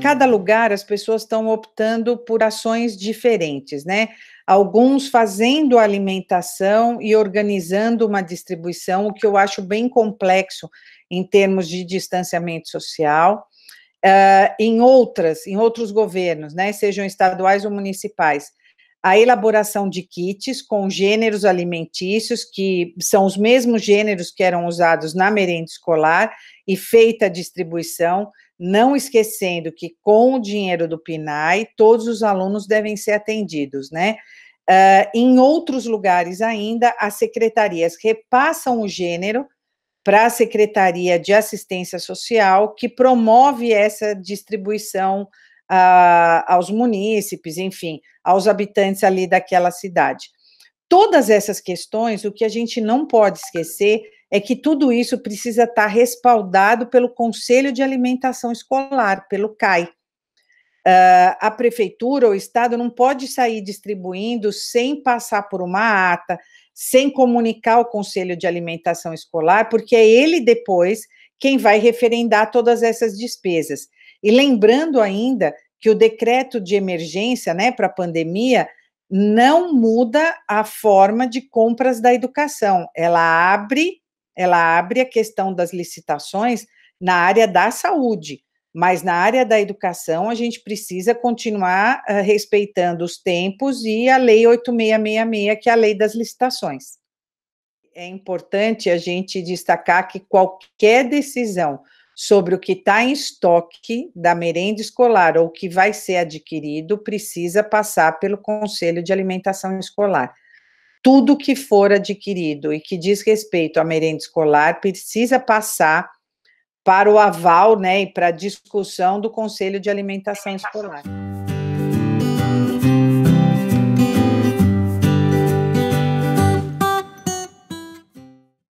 cada lugar as pessoas estão optando por ações diferentes, né? Alguns fazendo alimentação e organizando uma distribuição, o que eu acho bem complexo em termos de distanciamento social. Uh, em outras, em outros governos, né, sejam estaduais ou municipais, a elaboração de kits com gêneros alimentícios, que são os mesmos gêneros que eram usados na merenda escolar, e feita a distribuição, não esquecendo que com o dinheiro do PNAE, todos os alunos devem ser atendidos, né? Uh, em outros lugares ainda, as secretarias repassam o gênero para a Secretaria de Assistência Social, que promove essa distribuição aos munícipes, enfim, aos habitantes ali daquela cidade. Todas essas questões, o que a gente não pode esquecer é que tudo isso precisa estar respaldado pelo Conselho de Alimentação Escolar, pelo CAI. Uh, a prefeitura ou o Estado não pode sair distribuindo sem passar por uma ata, sem comunicar ao Conselho de Alimentação Escolar, porque é ele depois quem vai referendar todas essas despesas. E lembrando ainda que o decreto de emergência né, para a pandemia não muda a forma de compras da educação. Ela abre, ela abre a questão das licitações na área da saúde, mas na área da educação a gente precisa continuar uh, respeitando os tempos e a lei 8666, que é a lei das licitações é importante a gente destacar que qualquer decisão sobre o que está em estoque da merenda escolar ou que vai ser adquirido precisa passar pelo Conselho de Alimentação Escolar. Tudo que for adquirido e que diz respeito à merenda escolar precisa passar para o aval né, e para a discussão do Conselho de Alimentação Escolar.